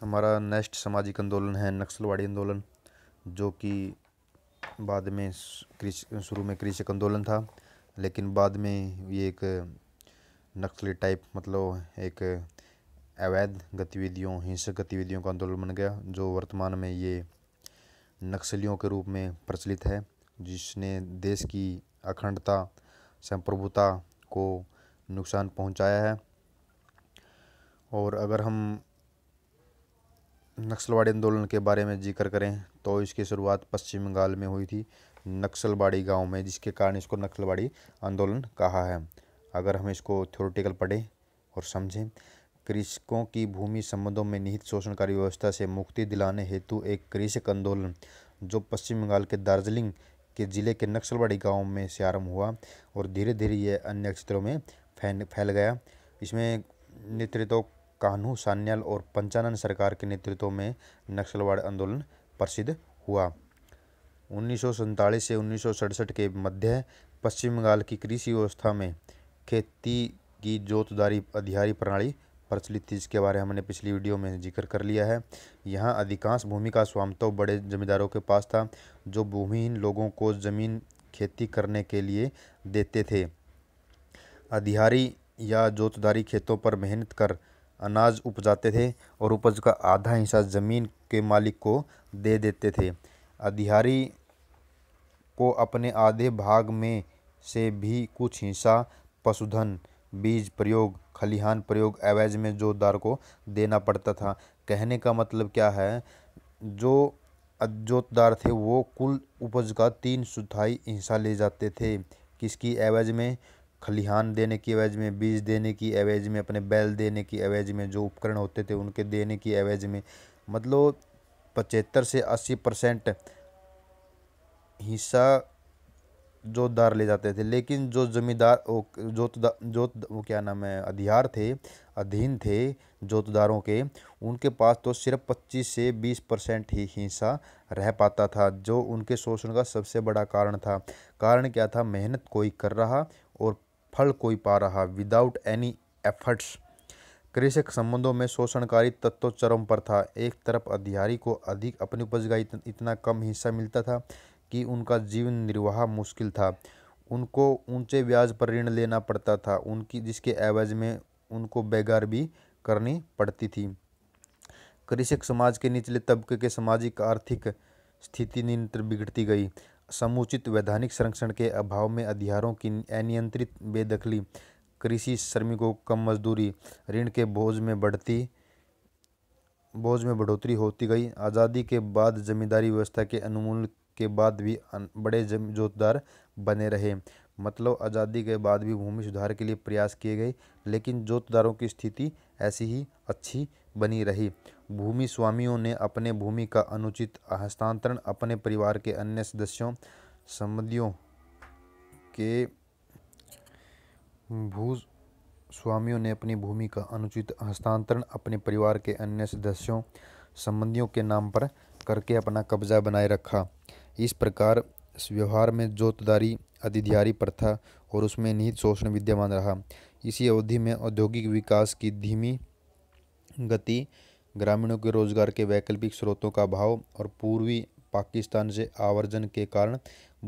हमारा नेक्स्ट सामाजिक आंदोलन है नक्सलवाड़ी आंदोलन जो कि बाद में कृषि शुरू में कृषक आंदोलन था लेकिन बाद में ये एक नक्सली टाइप मतलब एक अवैध गतिविधियों हिंसक गतिविधियों का आंदोलन बन गया जो वर्तमान में ये नक्सलियों के रूप में प्रचलित है जिसने देश की अखंडता संप्रभुता को नुकसान पहुंचाया है और अगर हम नक्सलवाड़ी आंदोलन के बारे में जिक्र करें तो इसकी शुरुआत पश्चिम बंगाल में हुई थी नक्सलवाड़ी गांव में जिसके कारण इसको नक्सलवाड़ी आंदोलन कहा है अगर हम इसको थ्योरेटिकल पढ़ें और समझें कृषकों की भूमि संबंधों में निहित शोषणकारी व्यवस्था से मुक्ति दिलाने हेतु एक कृषक आंदोलन जो पश्चिम बंगाल के दार्जिलिंग के ज़िले के नक्सलवाड़ी गाँव में से आरम्भ हुआ और धीरे धीरे ये अन्य क्षेत्रों में फैल गया इसमें नेतृत्व कान्हू सान्याल और पंचानन सरकार के नेतृत्व में नक्सलवाद आंदोलन प्रसिद्ध हुआ उन्नीस से उन्नीस के मध्य पश्चिम बंगाल की कृषि व्यवस्था में खेती की जोतदारी अधिहारी प्रणाली प्रचलित थी जिसके बारे में हमने पिछली वीडियो में जिक्र कर लिया है यहाँ अधिकांश भूमि का स्वामित्व बड़े जमींदारों के पास था जो भूमिहीन लोगों को जमीन खेती करने के लिए देते थे अधिहारी या जोतदारी खेतों पर मेहनत कर अनाज उपजाते थे और उपज का आधा हिस्सा ज़मीन के मालिक को दे देते थे अधिहारी को अपने आधे भाग में से भी कुछ हिस्सा पशुधन बीज प्रयोग खलिहान प्रयोग एवज में जोदार को देना पड़ता था कहने का मतलब क्या है जो जोतदार थे वो कुल उपज का तीन चौथाई हिस्सा ले जाते थे किसकी एवज में खलिहान देने की एवज में बीज देने की एवज में अपने बैल देने की एवज में जो उपकरण होते थे उनके देने की एवज में मतलब पचहत्तर से अस्सी परसेंट हिस्सा जोतदार ले जाते थे लेकिन जो जमींदार जोतदार जोत वो क्या नाम है अधियार थे अधीन थे जोतदारों के उनके पास तो सिर्फ 25 से 20 परसेंट ही हिस्सा रह पाता था जो उनके शोषण का सबसे बड़ा कारण था कारण क्या था मेहनत कोई कर रहा और फल कोई पा रहा विदाउट एनी एफर्ट्स कृषक संबंधों में शोषणकारी तत्व चरम पर था एक तरफ अधिहारी को अधिक अपनी उपज का इतना कम हिस्सा मिलता था कि उनका जीवन निर्वाह मुश्किल था उनको ऊंचे ब्याज पर ऋण लेना पड़ता था उनकी जिसके एवज में उनको बेगार भी करनी पड़ती थी कृषक समाज के निचले तबके के सामाजिक आर्थिक स्थिति निरंतर बिगड़ती गई समुचित वैधानिक संरक्षण के अभाव में अधिकारों की अनियंत्रित बेदखली कृषि श्रमिकों को कम मजदूरी ऋण के बोझ में बढ़ती बोझ में बढ़ोतरी होती गई आज़ादी के बाद जमींदारी व्यवस्था के अनुमूल के बाद भी बड़े जोतदार बने रहे मतलब आज़ादी के बाद भी भूमि सुधार के लिए प्रयास किए गए लेकिन जोतदारों की स्थिति ऐसी ही अच्छी बनी रही भूमि स्वामियों ने अपने भूमि का अनुचित हस्तांतरण अपने परिवार के अन्य सदस्यों संबंधियों के भू स्वामियों ने अपनी भूमि का अनुचित हस्तांतरण अपने परिवार के अन्य सदस्यों संबंधियों के नाम पर करके अपना कब्जा बनाए रखा इस प्रकार इस व्यवहार में जोतदारी अधिधारी प्रथा और उसमें निहित शोषण विद्यमान रहा इसी अवधि में औद्योगिक विकास की धीमी गति ग्रामीणों के रोजगार के वैकल्पिक स्रोतों का अभाव और पूर्वी पाकिस्तान से आवर्जन के कारण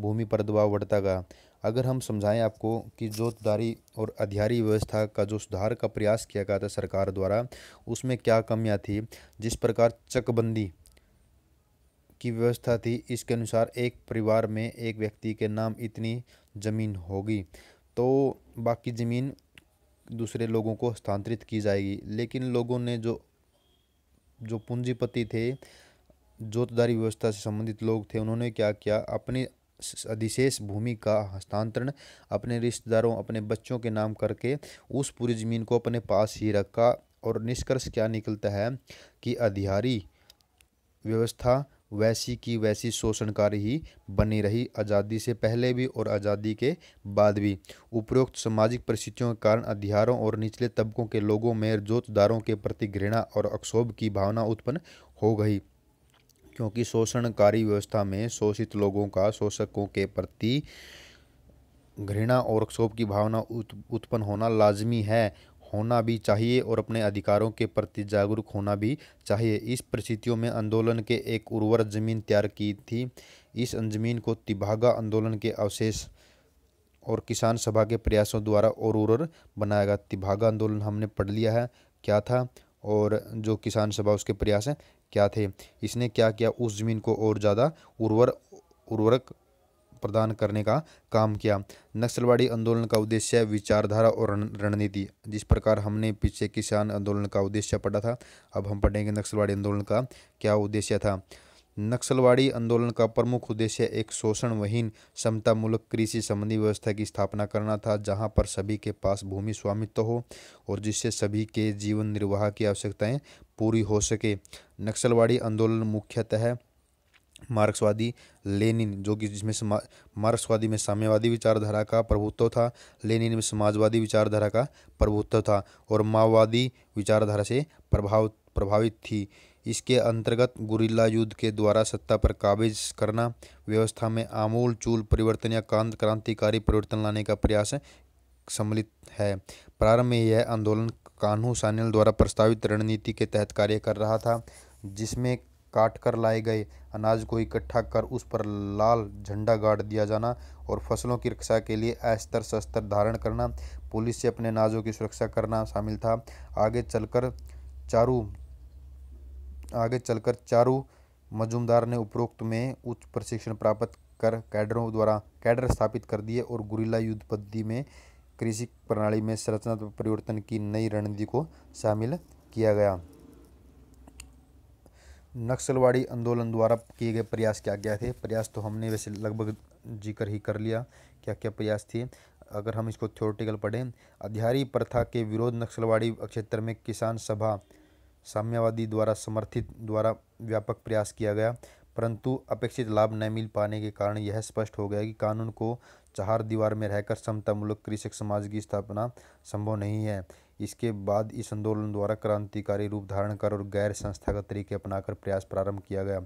भूमि पर दबाव बढ़ता गया अगर हम समझाएं आपको कि जोतदारी और अधियारी व्यवस्था का जो सुधार का प्रयास किया गया था सरकार द्वारा उसमें क्या कमियां थी जिस प्रकार चकबंदी की व्यवस्था थी इसके अनुसार एक परिवार में एक व्यक्ति के नाम इतनी ज़मीन होगी तो बाकी ज़मीन दूसरे लोगों को हस्तांतरित की जाएगी लेकिन लोगों ने जो जो पूंजीपति थे जोतदारी व्यवस्था से संबंधित लोग थे उन्होंने क्या किया अपनी अधिशेष भूमि का हस्तांतरण अपने रिश्तेदारों अपने बच्चों के नाम करके उस पूरी ज़मीन को अपने पास ही रखा और निष्कर्ष क्या निकलता है कि अधिहारी व्यवस्था वैसी की वैसी शोषणकारी ही बनी रही आज़ादी से पहले भी और आज़ादी के बाद भी उपरोक्त सामाजिक परिस्थितियों के कारण अधिहारों और निचले तबकों के लोगों में जोतदारों के प्रति घृणा और अक्षोभ की भावना उत्पन्न हो गई क्योंकि शोषणकारी व्यवस्था में शोषित लोगों का शोषकों के प्रति घृणा और क्षोभ की भावना उत्पन्न होना लाजमी है होना भी चाहिए और अपने अधिकारों के प्रति जागरूक होना भी चाहिए इस परिस्थितियों में आंदोलन के एक उर्वर जमीन तैयार की थी इस जमीन को तिभागा आंदोलन के अवशेष और किसान सभा के प्रयासों द्वारा और उर्वर बनाया गया तिभागा आंदोलन हमने पढ़ लिया है क्या था और जो किसान सभा उसके प्रयास हैं क्या थे इसने क्या किया उस ज़मीन को और ज़्यादा उर्वर उर्वरक प्रदान करने का काम किया नक्सलवाड़ी आंदोलन का उद्देश्य विचारधारा और रणनीति जिस प्रकार हमने पीछे किसान आंदोलन का उद्देश्य पढ़ा था अब हम पढ़ेंगे नक्सलवाड़ी आंदोलन का क्या उद्देश्य था नक्सलवाड़ी आंदोलन का प्रमुख उद्देश्य एक शोषण वहीन क्षमतामूलक मूलक कृषि संबंधी व्यवस्था की स्थापना करना था जहां पर सभी के पास भूमि स्वामित्व तो हो और जिससे सभी के जीवन निर्वाह की आवश्यकताएं पूरी हो सके नक्सलवाड़ी आंदोलन मुख्यतः मार्क्सवादी लेनिन जो कि जिसमें मार्क्सवादी में साम्यवादी विचारधारा का प्रभुत्व था लेनिन में समाजवादी विचारधारा का प्रभुत्व था और माओवादी विचारधारा से प्रभाव प्रभावित थी इसके अंतर्गत गुरिल्ला युद्ध के द्वारा सत्ता पर काबिज करना व्यवस्था में आमूल चूल परिवर्तन या कांत क्रांतिकारी परिवर्तन लाने का प्रयास सम्मिलित है प्रारंभ में यह आंदोलन कान्हू सान्याल द्वारा प्रस्तावित रणनीति के तहत कार्य कर रहा था जिसमें काट कर लाए गए अनाज को इकट्ठा कर उस पर लाल झंडा गाड़ दिया जाना और फसलों की रक्षा के लिए अस्त्र शस्त्र धारण करना पुलिस से अपने अनाजों की सुरक्षा करना शामिल था आगे चलकर चारू आगे चलकर चारू मजुमदार ने उपरोक्त में उच्च प्रशिक्षण प्राप्त कर कैडरों द्वारा कैडर स्थापित कर दिए और गुरीला युद्ध पद्धति में कृषि प्रणाली में संरचनात्मक परिवर्तन की नई रणनीति को शामिल किया गया नक्सलवाड़ी आंदोलन द्वारा किए गए प्रयास क्या क्या थे प्रयास तो हमने वैसे लगभग जिक्र ही कर लिया क्या क्या प्रयास थे अगर हम इसको थ्योरेटिकल पढ़ें अध्यारी प्रथा के विरोध नक्सलवाड़ी क्षेत्र में किसान सभा साम्यवादी द्वारा समर्थित द्वारा व्यापक प्रयास किया गया परंतु अपेक्षित लाभ न मिल पाने के कारण यह स्पष्ट हो गया कि कानून को चार दीवार में रहकर समतामूलक कृषक समाज की स्थापना संभव नहीं है इसके बाद इस आंदोलन द्वारा क्रांतिकारी रूप धारण कर और गैर संस्थागत तरीके अपनाकर प्रयास प्रारंभ किया गया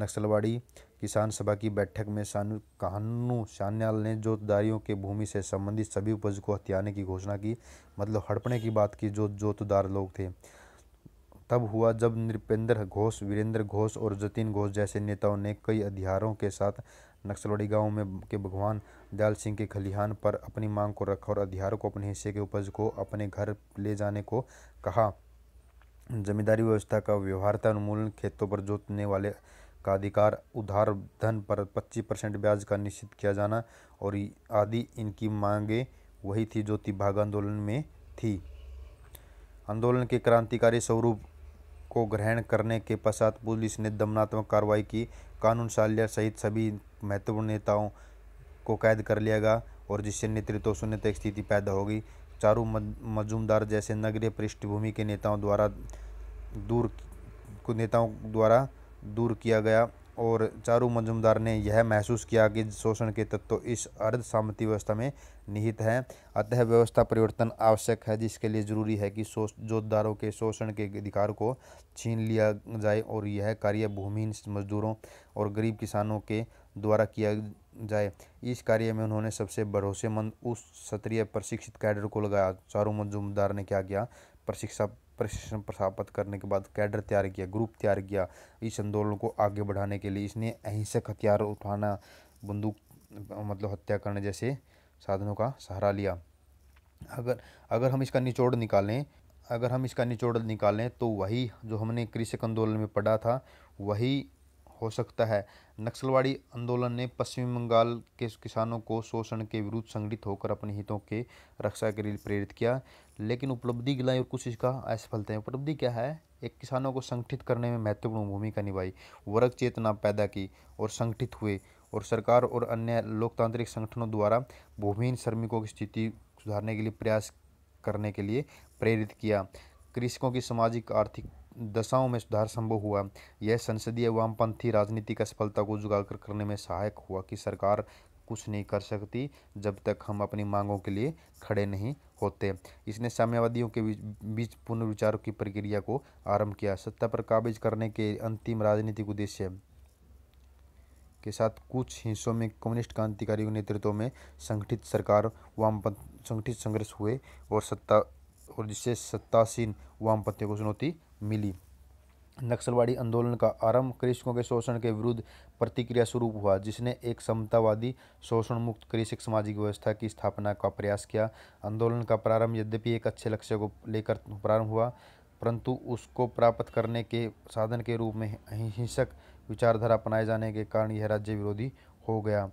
नक्सलवाड़ी किसान सभा की बैठक में सानू कहानू सान्याल ने जोतदारियों के भूमि से संबंधित सभी उपज को हथियाने की घोषणा की मतलब हड़पने की बात की जो जोतदार लोग थे तब हुआ जब नृपेंद्र घोष वीरेंद्र घोष और जतिन घोष जैसे नेताओं ने कई अधिकारों के साथ नक्सलवाड़ी गांव में के भगवान दयाल सिंह के खलिहान पर अपनी मांग को रखा और अधिहारों को अपने हिस्से के उपज को अपने घर ले जाने को कहा जमींदारी व्यवस्था का व्यवहारता अनुमूलन खेतों पर जोतने वाले का अधिकार उधार धन पर 25 परसेंट ब्याज का निश्चित किया जाना और आदि इनकी मांगे वही थी जो तिभाग आंदोलन में थी आंदोलन के क्रांतिकारी स्वरूप को ग्रहण करने के पश्चात पुलिस ने दमनात्मक कार्रवाई की कानून साल्या सहित सभी महत्वपूर्ण नेताओं को कैद कर लिया गया और जिससे नेतृत्व शून्यता स्थिति पैदा होगी चारों चारू मजूमदार जैसे नगरीय पृष्ठभूमि के नेताओं द्वारा दूर को नेताओं द्वारा दूर किया गया और चारू मजुमदार ने यह महसूस किया कि शोषण के तत्व इस अर्ध सामती व्यवस्था में निहित हैं अतः व्यवस्था परिवर्तन आवश्यक है जिसके लिए जरूरी है कि जोतदारों के शोषण के अधिकार को छीन लिया जाए और यह कार्य भूमिहीन मजदूरों और गरीब किसानों के द्वारा किया जाए इस कार्य में उन्होंने सबसे भरोसेमंद उस क्षत्रिय प्रशिक्षित कैडर को लगाया चारू मजुमदार ने क्या किया प्रशिक्षा प्रशिक्षण प्रस्थापित करने के बाद कैडर तैयार किया ग्रुप तैयार किया इस आंदोलन को आगे बढ़ाने के लिए इसने अहिंसक हथियार उठाना बंदूक मतलब हत्या करने जैसे साधनों का सहारा लिया अगर अगर हम इसका निचोड़ निकालें अगर हम इसका निचोड़ निकालें तो वही जो हमने कृषक आंदोलन में पढ़ा था वही हो सकता है नक्सलवाड़ी आंदोलन ने पश्चिम बंगाल के किसानों को शोषण के विरुद्ध संगठित होकर अपने हितों के रक्षा के लिए प्रेरित किया लेकिन उपलब्धि गिलाई और कुछ इसका असफलता है उपलब्धि क्या है एक किसानों को संगठित करने में महत्वपूर्ण भूमिका निभाई वर्ग चेतना पैदा की और संगठित हुए और सरकार और अन्य लोकतांत्रिक संगठनों द्वारा भूमिहीन श्रमिकों की स्थिति सुधारने के लिए प्रयास करने के लिए प्रेरित किया कृषकों की सामाजिक आर्थिक दशाओं में सुधार संभव हुआ यह संसदीय वामपंथी राजनीतिक असफलता को जुगाकर करने में सहायक हुआ कि सरकार कुछ नहीं कर सकती जब तक हम अपनी मांगों के लिए खड़े नहीं होते इसने साम्यवादियों के बीच पुनर्विचारों की प्रक्रिया को आरंभ किया सत्ता पर काबिज करने के अंतिम राजनीतिक उद्देश्य के साथ कुछ हिस्सों में कम्युनिस्ट क्रांतिकारियों के नेतृत्व में संगठित सरकार वामपंथ संगठित संघर्ष हुए और सत्ता और जिससे सत्तासीन वामपंथियों को चुनौती मिली नक्सलवादी आंदोलन का आरंभ कृषकों के शोषण के विरुद्ध प्रतिक्रिया स्वरूप हुआ जिसने एक समतावादी शोषण मुक्त कृषक सामाजिक व्यवस्था की स्थापना का प्रयास किया आंदोलन का प्रारंभ यद्यपि एक अच्छे लक्ष्य को लेकर प्रारंभ हुआ परंतु उसको प्राप्त करने के साधन के रूप में अहिंसक विचारधारा अपनाए जाने के कारण यह राज्य विरोधी हो गया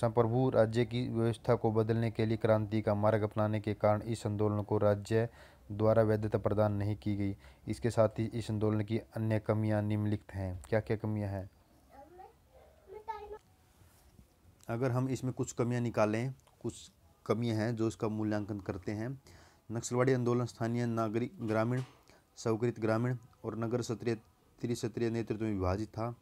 संप्रभु राज्य की व्यवस्था को बदलने के लिए क्रांति का मार्ग अपनाने के कारण इस आंदोलन को राज्य द्वारा वैधता प्रदान नहीं की गई इसके साथ ही इस आंदोलन की अन्य कमियां निम्नलिखित हैं क्या क्या कमियां हैं अगर हम इसमें कुछ कमियां निकालें कुछ कमियां हैं जो इसका मूल्यांकन करते हैं नक्सलवाड़ी आंदोलन स्थानीय नागरिक ग्रामीण स्वकृत ग्रामीण और नगर सत्रीय त्रिसत्रीय नेतृत्व में विभाजित था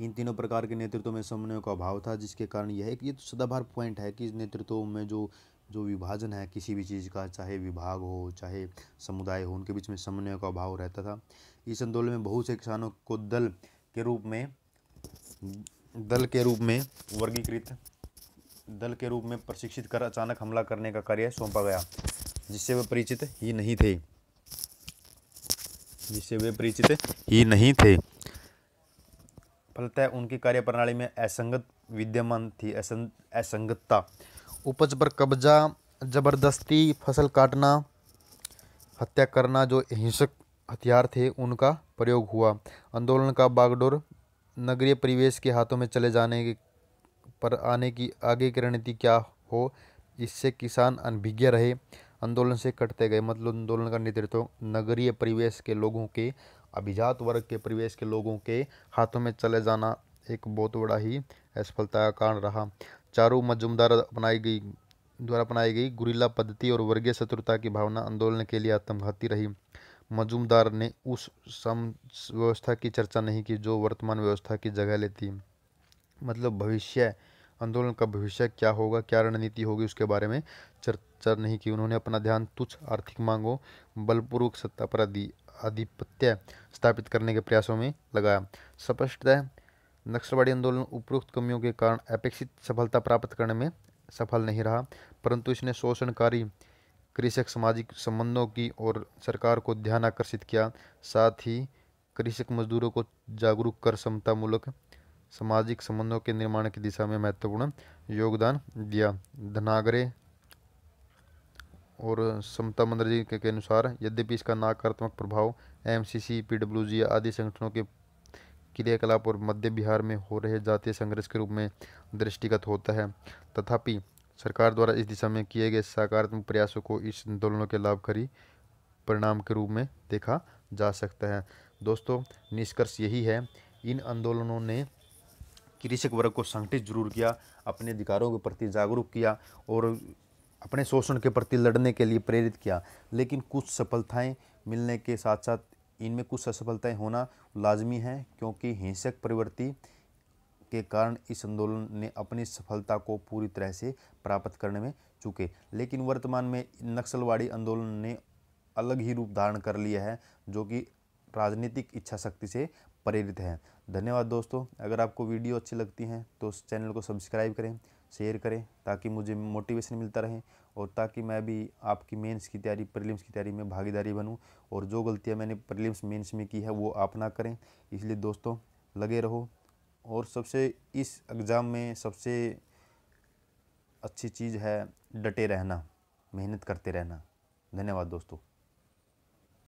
इन तीनों प्रकार के नेतृत्व में समन्वय का अभाव था जिसके कारण यह एक ये तो सदाबहार पॉइंट है कि इस नेतृत्व में जो जो विभाजन है किसी भी चीज़ का चाहे विभाग हो चाहे समुदाय हो उनके बीच में समन्वय का अभाव रहता था इस आंदोलन में बहुत से किसानों को दल के रूप में दल के रूप में वर्गीकृत दल के रूप में प्रशिक्षित कर अचानक हमला करने का कार्य सौंपा गया जिससे वे परिचित ही नहीं थे जिससे वे परिचित ही नहीं थे फलतः उनकी कार्यप्रणाली में असंगत विद्यमान थी असं असंगतता उपज पर कब्जा ज़बरदस्ती फसल काटना हत्या करना जो हिंसक हथियार थे उनका प्रयोग हुआ आंदोलन का बागडोर नगरीय परिवेश के हाथों में चले जाने के पर आने की आगे की रणनीति क्या हो इससे किसान अनभिज्ञ रहे आंदोलन से कटते गए मतलब आंदोलन का नेतृत्व नगरीय परिवेश के लोगों के अभिजात वर्ग के परिवेश के लोगों के हाथों में चले जाना एक बहुत बड़ा ही असफलता का कारण रहा चारों मजुमदार अपनाई गई द्वारा अपनाई गई गुरीला पद्धति और वर्गीय शत्रुता की भावना आंदोलन के लिए आत्मघाती रही मजुमदार ने उस सम व्यवस्था की चर्चा नहीं की जो वर्तमान व्यवस्था की जगह लेती मतलब भविष्य आंदोलन का भविष्य क्या होगा क्या रणनीति होगी उसके बारे में चर्चा नहीं की उन्होंने अपना ध्यान तुच्छ आर्थिक मांगों बलपूर्वक सत्ता पर आधिपत्य स्थापित करने के प्रयासों में लगाया स्पष्टतः नक्सलवादी आंदोलन उपरोक्त कमियों के कारण अपेक्षित सफलता प्राप्त करने में सफल नहीं रहा परंतु इसने शोषणकारी कृषक सामाजिक संबंधों की और सरकार को ध्यान आकर्षित किया साथ ही कृषक मजदूरों को जागरूक कर समतामूलक सामाजिक संबंधों के निर्माण की दिशा में महत्वपूर्ण योगदान दिया धनागरे और समता मंदिर जी के, के अनुसार यद्यपि इसका नकारात्मक प्रभाव एम सी आदि संगठनों के क्रियाकलाप और मध्य बिहार में हो रहे जातीय संघर्ष के रूप में दृष्टिगत होता है तथापि सरकार द्वारा इस दिशा में किए गए सकारात्मक प्रयासों को इस आंदोलनों के लाभकारी परिणाम के रूप में देखा जा सकता है दोस्तों निष्कर्ष यही है इन आंदोलनों ने कृषक वर्ग को संगठित जरूर किया अपने अधिकारों के प्रति जागरूक किया और अपने शोषण के प्रति लड़ने के लिए प्रेरित किया लेकिन कुछ सफलताएं मिलने के साथ साथ इनमें कुछ असफलताएं होना लाजमी है क्योंकि हिंसक प्रवृत्ति के कारण इस आंदोलन ने अपनी सफलता को पूरी तरह से प्राप्त करने में चुके लेकिन वर्तमान में नक्सलवाड़ी आंदोलन ने अलग ही रूप धारण कर लिया है जो कि राजनीतिक इच्छा शक्ति से प्रेरित है धन्यवाद दोस्तों अगर आपको वीडियो अच्छी लगती हैं तो उस चैनल को सब्सक्राइब करें शेयर करें ताकि मुझे मोटिवेशन मिलता रहे और ताकि मैं भी आपकी मेंस की तैयारी प्रीलिम्स की तैयारी में भागीदारी बनूं और जो गलतियां मैंने प्रीलिम्स मेंस में की है वो आप ना करें इसलिए दोस्तों लगे रहो और सबसे इस एग्ज़ाम में सबसे अच्छी चीज़ है डटे रहना मेहनत करते रहना धन्यवाद दोस्तों